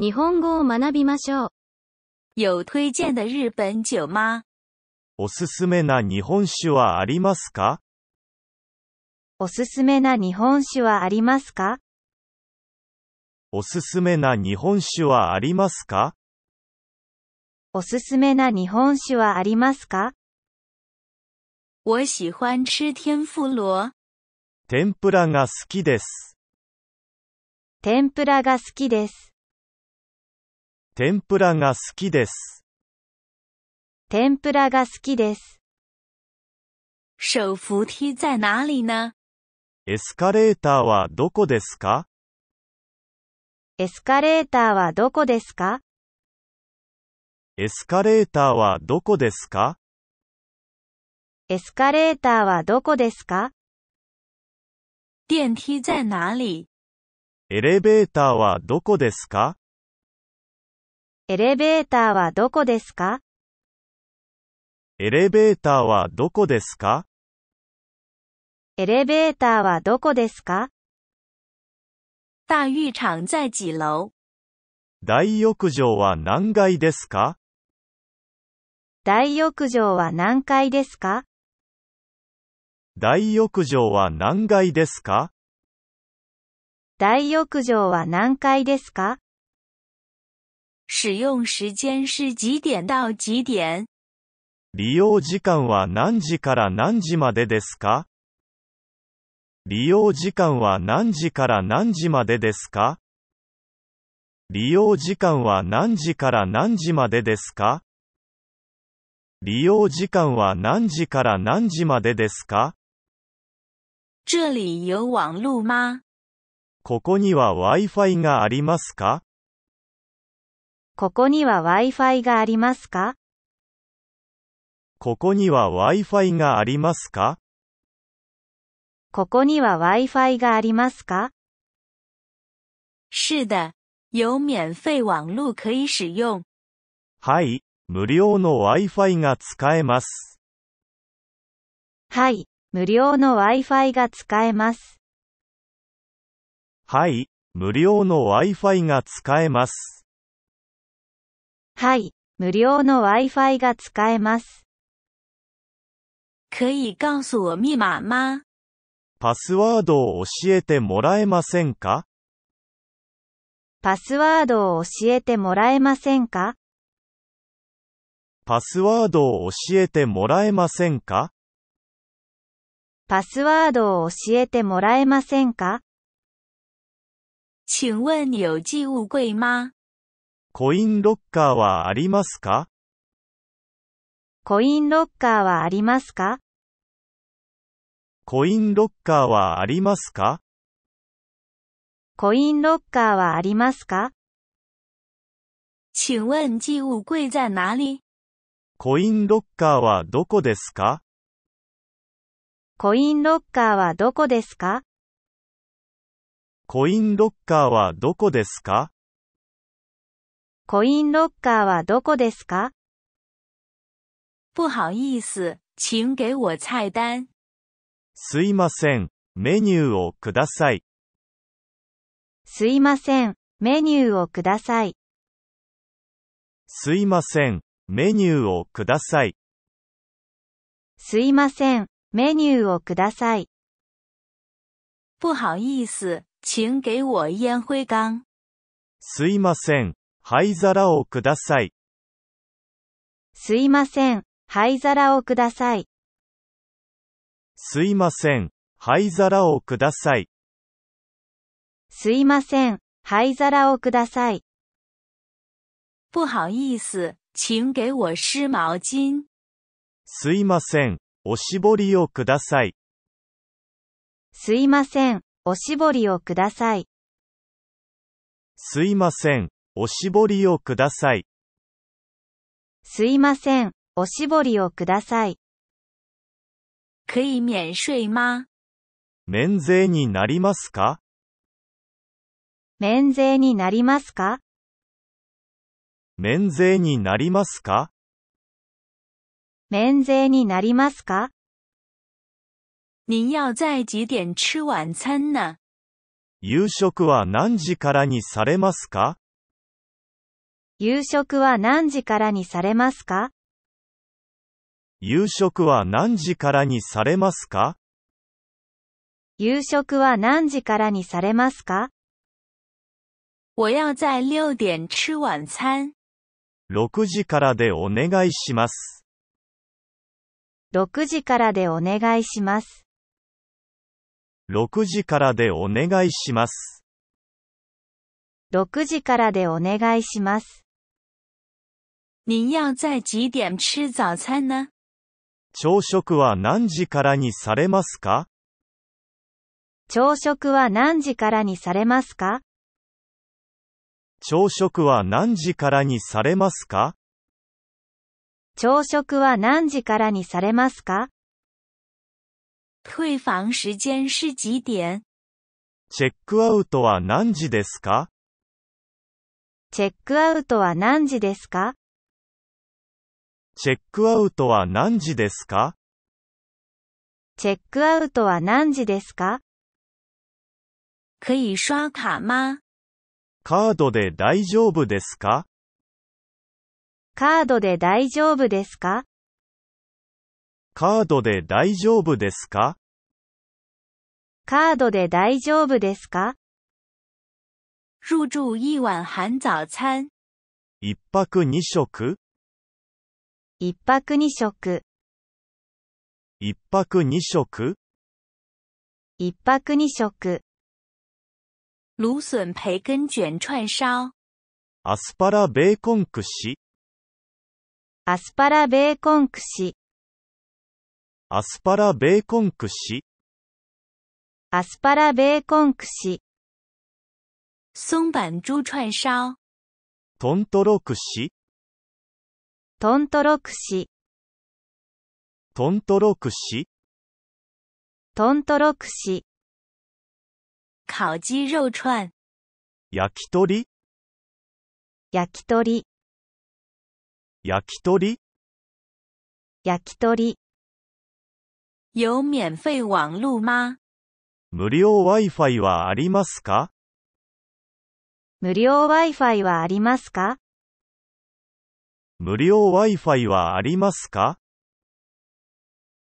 日本語を学びましょう。有推薦的日本酒吗おすすめな日本酒はありますかおすすめな日本酒はありますかおすすめな日本酒はありますかおすすめな日本酒はありますか我喜欢吃天婦羅。天ぷらが好きです。天ぷらが好きです。天ぷらが好きです。天ぷらが好きです。手扶梯在哪里呢エスカレーターはどこですかエスカレーターはどこですかエスカレーターはどこですかエスカレーターはどこですか電梯在哪里エレベーターはどこですかエレベーターはどこですかエレベーターはどこですかエレベーターはどこですか大浴場在几楼大浴場は何階ですか大浴場は何階ですか大浴場は何階ですか大浴場は何階ですか使用時間是几点到几点利用時間は何時から何時までですか利用時間は何時から何時までですか利用時間は何時から何時までですか利用時間は何時から何時までですか这里有网路吗ここには Wi-Fi がありますかここには Wi-Fi がありますかここには Wi-Fi がありますかここには Wi-Fi がありますか是的、有免费网路可以使用。はい、無料の Wi-Fi が使えます。はい、無料の Wi-Fi が使えます。はい、無料の Wi-Fi が使えます。はい、無料の Wi-Fi が使えます。可以告诉我密码吗パスワードを教えてもらえませんかパスワードを教えてもらえませんかパスワードを教えてもらえませんかパスワードを教えてもらえませんか请问有寄物柜吗コインロッカーはありますかコインロッカーはありますかコインロッカーはありますかコインロッカーはありますか请问寄物柜在哪里コインロッカーはどこですかコインロッカーはどこですかコインロッカーはどこですかコインロッカーはどこですか不好意思、请给我菜单。すいません、メニューをください。すいません、メニューをください。すいません、メニューをください。すいません、メニューをください。不好意思、请给我烟灰缸。すいません。灰皿をください。すいません。灰皿をください。すいません。灰皿をください。すいません。灰皿をください。不好意思、请给我湿毛巾。すいません。おしぼりをください。すいません。おしぼりをください。すいません、おしぼりをください。すいません、おしぼりをください。可以免税吗免税になりますか免税になりますか免税になりますか免税になりますか您要在几点吃晚餐呢夕食は何時からにされますか夕食は何時からにされますか夕食は何時からにされますか夕食は何時からにされますか我要在六点吃晚餐。6時からでお願いします。6時からでお願いします。6時からでお願いします。6時からでお願いします。您要在几点吃早餐呢朝食は何時からにされますか朝食は何時からにされますか朝食は何時からにされますか朝食は何時からにされますか退房時間是几点チェックアウトは何時ですかチェックアウトは何時ですかチェックアウトは何時ですかチェックアウトは何時ですか可以刷卡吗カードで大丈夫ですかカードで大丈夫ですかカードで大丈夫ですかカードで大丈夫ですか入住一碗含早餐。一泊二食一泊二食。一泊二食一泊二食。芦笋培根卷串烧。アスパラベーコン串。アスパラベーコン串。アスパラベーコン串アスパラベーコン串松板猪串烧トントロ串トントロ串トントロ串トントロ串烤鸡肉串焼き鳥焼き鳥焼き鳥焼き鳥有免费网路吗？無料 Wi-Fi はありますか無料 Wi-Fi はありますか無料 Wi-Fi はありますか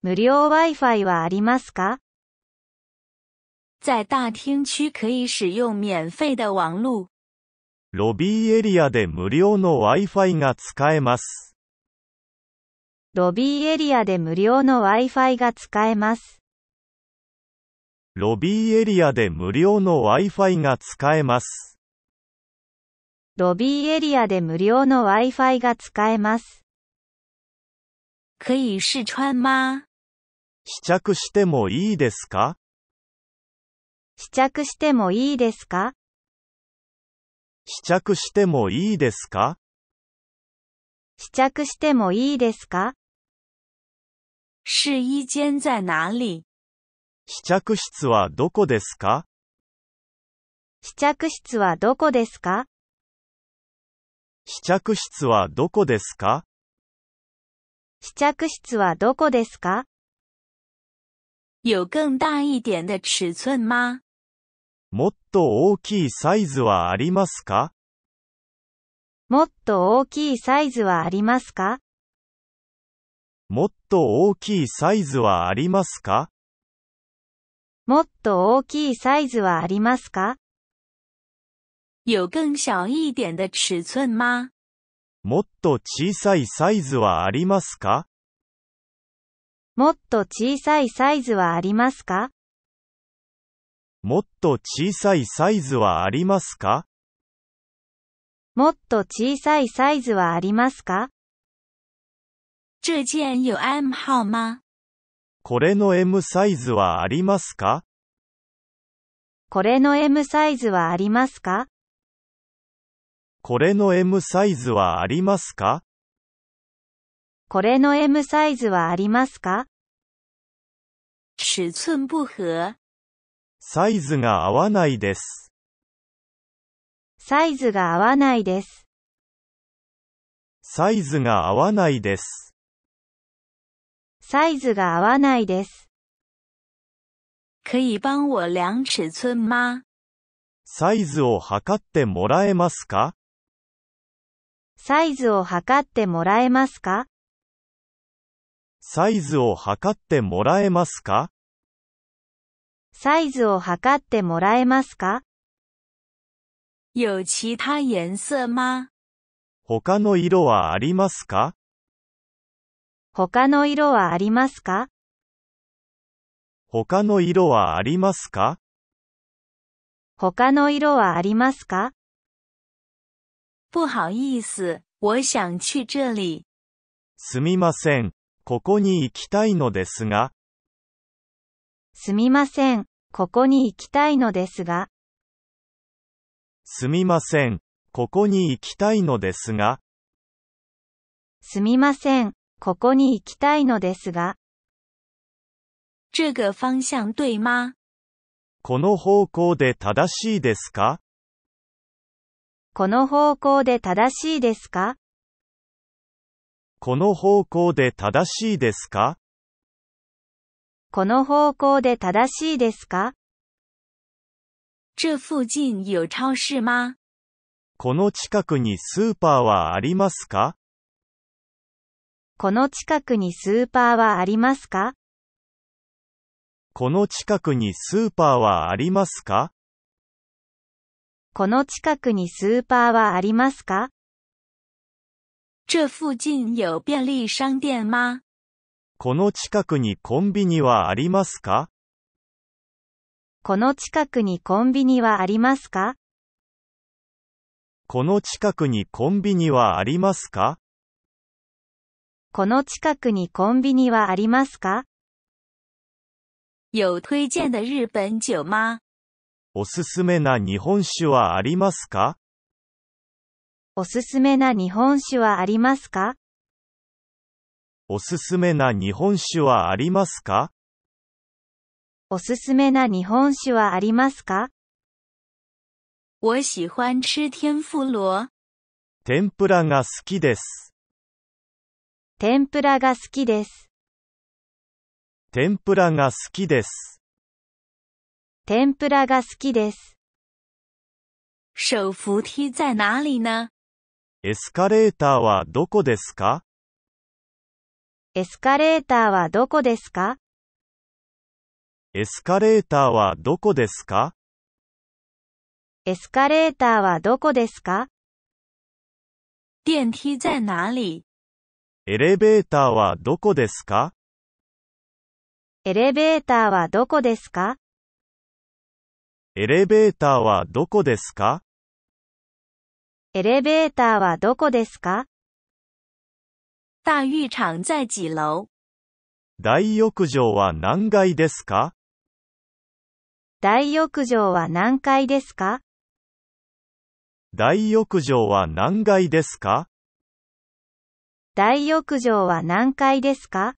無料 Wi-Fi はありますか在大厅区可以使用免费的网路。ロビーエリアで無料の Wi-Fi が使えます。ロビーエリアで無料の Wi-Fi が使えます。ロビーエリアで無料の Wi-Fi が使えます。ロビーエリアで無料の Wi-Fi が使えます。可以試穿吗試着してもいいですか試着してもいいですか試着してもいいですか試着してもいいですか試衣間在哪里試着室はどこですか試着室はどこですか試着室はどこですか試着室はどこですか有更大一点的尺寸吗もっと大きいサイズはありますかもっと大きいサイズはありますかもっと大きいサイズはありますかもっと大きいサイズはありますか有更小一点的尺寸吗もっと小さいサイズはありますかもっと小さいサイズはありますかもっと小さいサイズはありますかもっと小さいサイズはありますか这件有 M 号吗これの M サイズはありますかこれの M サイズはありますかこれの M サイズはありますかこれの M サイズはありますか尺寸不合。サイズが合わないです。サイズが合わないです。サイズが合わないです。サイズが合わないです。可以帮我量尺寸吗サイズを測ってもらえますかサイズを測ってもらえますかサイズを測ってもらえますかサイズを測ってもらえますか有其他颜色吗他の色はありますか他の色はありますか他の色はありますか他の色はありますか不好意思、我想去这里。すみません、ここに行きたいのですが。すみません、ここに行きたいのですが。すみません、ここに行きたいのですが。すみません、ここに行きたいのですが。这个方向对吗この方向で正しいですかこの方向で正しいですかこの方向で正しいですかこの方向で正しいですか这附近有超市吗この近くにスーパーはありますかこの近くにスーパーはありますかこの近くにスーパーはありますかこの近くにスーパーはありますか这附近有便利商店吗この近くにコンビニはありますかこの近くにコンビニはありますかこの近くにコンビニはありますかこの近くにコンビニはありますか有推薦的日本酒吗おすすめな日本酒はありますかおすすめな日本酒はありますかおすすめな日本酒はありますかおすすめな日本酒はありますか我喜欢吃天婦羅。天ぷらが好きです。天ぷらが好きです。天ぷらが好きです。天ぷらが好きです。手扶梯在哪里呢エスカレーターはどこですかエスカレーターはどこですかエスカレーターはどこですかエスカレーターはどこですか電梯在哪里エレベーターはどこですかエレベーターはどこですかエレベーターはどこですかエレベーターはどこですか大浴場在几楼大浴場は何階ですか大浴場は何階ですか大浴場は何階ですか大浴場は何階ですか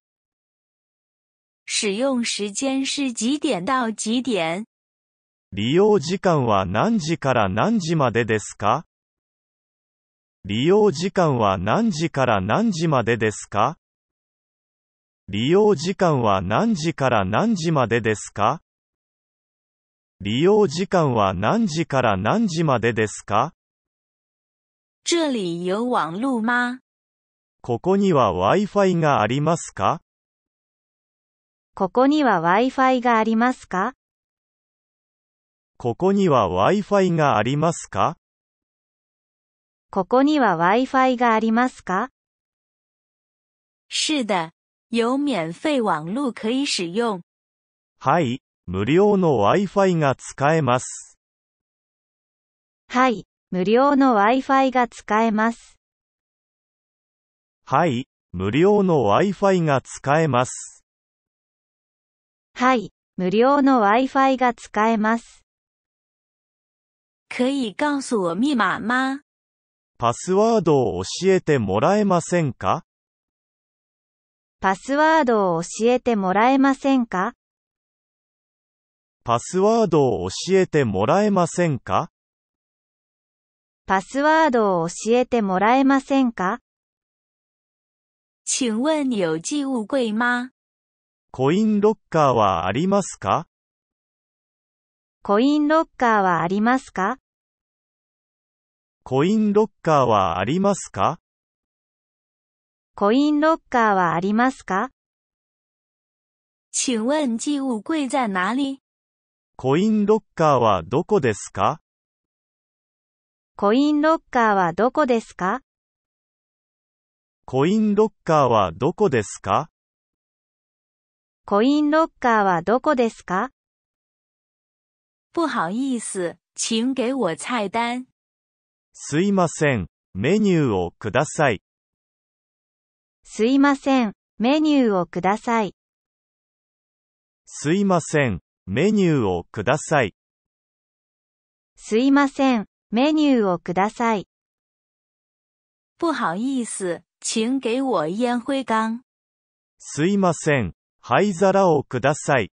使用時間是几点到几点利用時間は何時から何時までですか利用時間は何時から何時までですか利用時間は何時から何時までですか利用時間は何時から何時までですか这里有网路吗ここには Wi-Fi がありますかここには Wi-Fi がありますかここには Wi-Fi がありますかここには Wi-Fi がありますか是的、有免费网路可以使用。はい、無料の Wi-Fi が使えます。はい、無料の Wi-Fi が使えます。はい、無料の Wi-Fi が使えます。はい、無料の Wi-Fi が使えます。可以告诉我密码吗パスワードを教えてもらえませんかパスワードを教えてもらえませんかパスワードを教えてもらえませんかパスワードを教えてもらえませんか请问有寄物柜吗コインロッカーはありますかコインロッカーはありますかコインロッカーはありますかコインロッカーはありますか请问寄物柜在哪里コインロッカーはどこですかコインロッカーはどこですかコインロッカーはどこですかコインロッカーはどこですか不好意思、请给我菜单。すいません、メニューをください。すいません、メニューをください。すいません、メニューをください。すいません、メニューをください。不好意思、请给我烟灰缸。すいません。灰皿をください。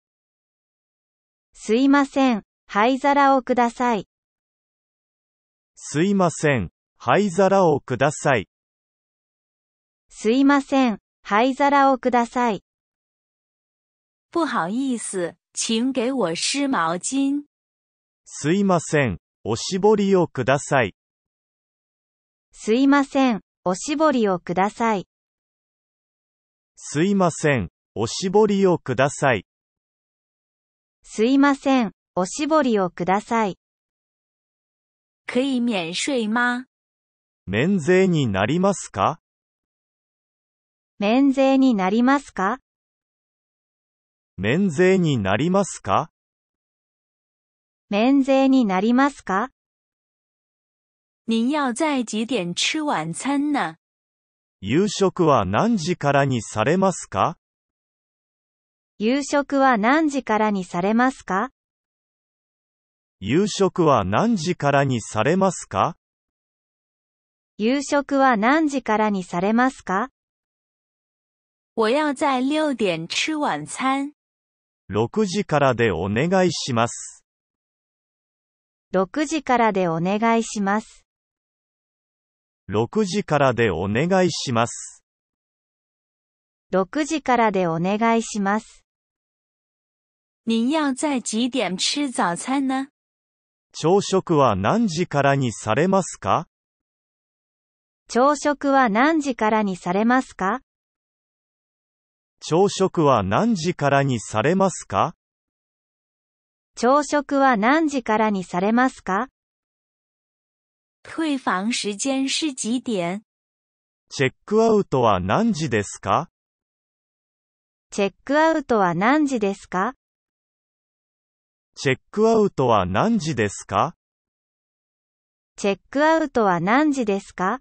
すいません。灰皿をください。すいません。灰皿をください。すいません。灰皿をください。不好意思、请给我湿毛巾。すいません。おしぼりをください。すいません。おしぼりをください。すいません、おしぼりをください。すいません、おしぼりをください。可以免税吗免税になりますか免税になりますか免税になりますか免税になりますか您要在几点吃晚餐呢夕食は何時からにされますか夕食は何時からにされますか夕食は何時からにされますか夕食は何時からにされますか我要在六点吃晚餐。?6 時からでお願いします。6時からでお願いします。6時からでお願いします。6時からでお願いします。您要在几点吃早餐呢朝食は何時からにされますか朝食は何時からにされますか朝食は何時からにされますか朝食は何時からにされますか退房時間是几点チェックアウトは何時ですかチェックアウトは何時ですかチェックアウトは何時ですかチェックアウトは何時ですか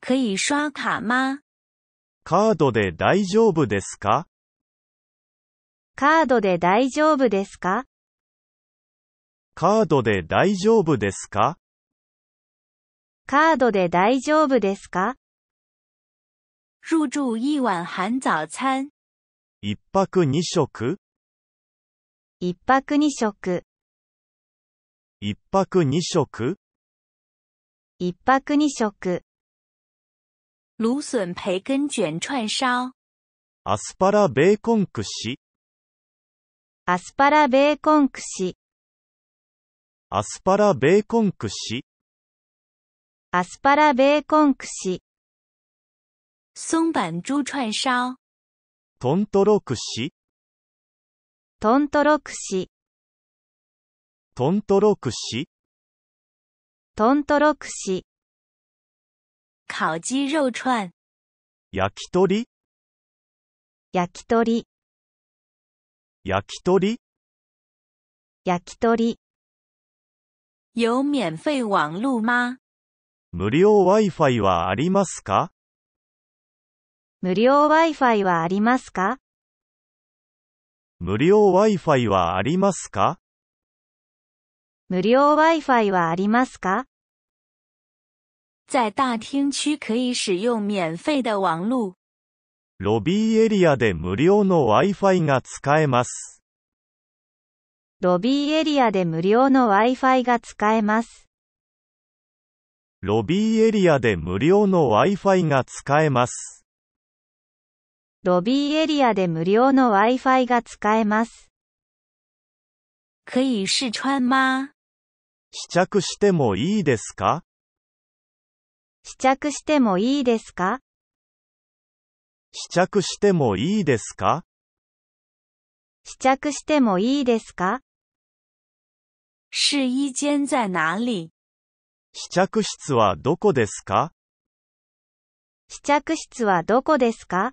可以刷卡吗カードで大丈夫ですかカードで大丈夫ですかカードで大丈夫ですかカードで大丈夫ですか入住一碗含早餐。一泊二食一泊二食。一泊二食一泊二食。芦笋培根卷串烧。アスパラベーコン串。アスパラベーコン串。アスパラベーコン串アスパラベーコン串松板猪串烧トントロ串トントロ串トントロ串トントロ串烤鸡肉串焼き鳥焼き鳥焼き鳥焼き鳥有免费网路吗？無料 Wi-Fi はありますか無料 Wi-Fi はありますか無料 Wi-Fi はありますか無料 Wi-Fi はありますか在大厅区可以使用免费的网路。ロビーエリアで無料の Wi-Fi が使えます。ロビーエリアで無料の Wi-Fi が使えます。ロビーエリアで無料の Wi-Fi が使えます。ロビーエリアで無料の Wi-Fi が使えます。可以試穿吗試着してもいいですか試着してもいいですか試着してもいいですか試着してもいいですか試衣间在哪里試着室はどこですか試着室はどこですか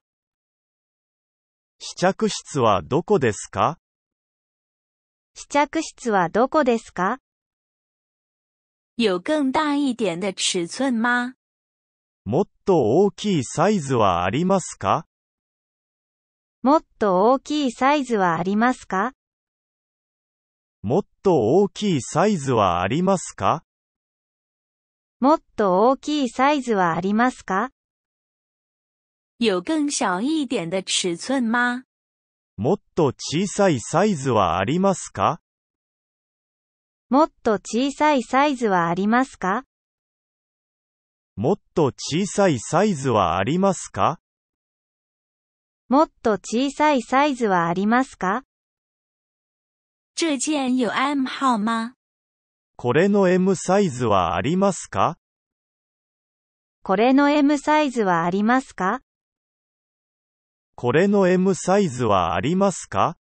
試着室はどこですか試着室はどこですか有更大一点的尺寸吗もっと大きいサイズはありますかもっと大きいサイズはありますかもっと大きいサイズはありますかもっと大きいサイズはありますか有更小一点的尺寸吗もっと小さいサイズはありますかもっと小さいサイズはありますかもっと小さいサイズはありますかもっと小さいサイズはありますか这件有 M 号吗これの M サイズはありますかこれの M サイズはありますかこれの M サイズはありますか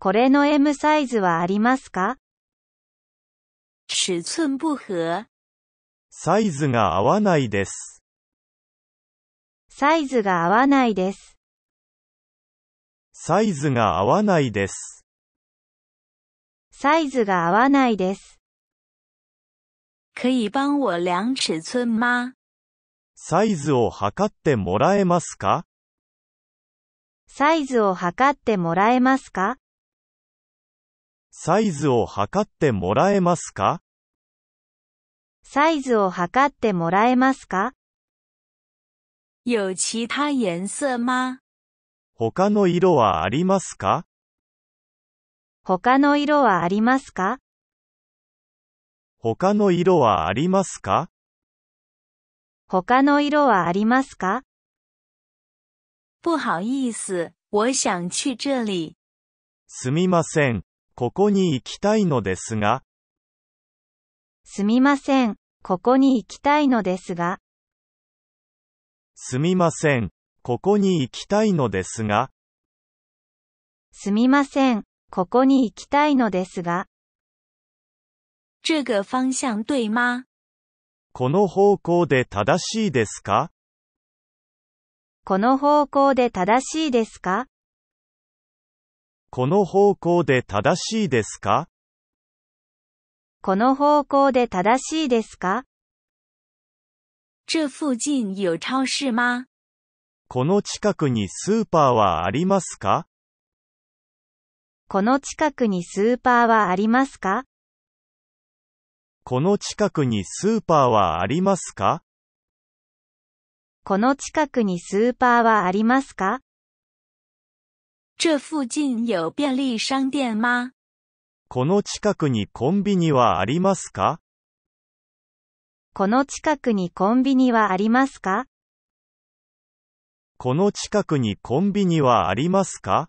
これの M サイズはありますか尺寸不合。サイズが合わないです。サイズが合わないです。サイズが合わないです。サイズが合わないです。可以帮我量尺寸吗サイズを測ってもらえますかサイズを測ってもらえますかサイズを測ってもらえますかサイズを測ってもらえますか有其他颜色吗他の色はありますか他の色はありますか他の色はありますか他の色はありますか不好意思、我想去这里。すみません、ここに行きたいのですが。すみません、ここに行きたいのですが。すみません、ここに行きたいのですが。すみません、ここに行きたいのですが。这个方向对吗この方向で正しいですかこの方向で正しいですかこの方向で正しいですかこの方向で正しいですか这附近有超市吗この近くにスーパーはありますかこの近くにスーパーはありますかこの近くにスーパーはありますかこの近くにスーパーはありますか这附近有便利商店吗この近くにコンビニはありますかこの近くにコンビニはありますかこの近くにコンビニはありますか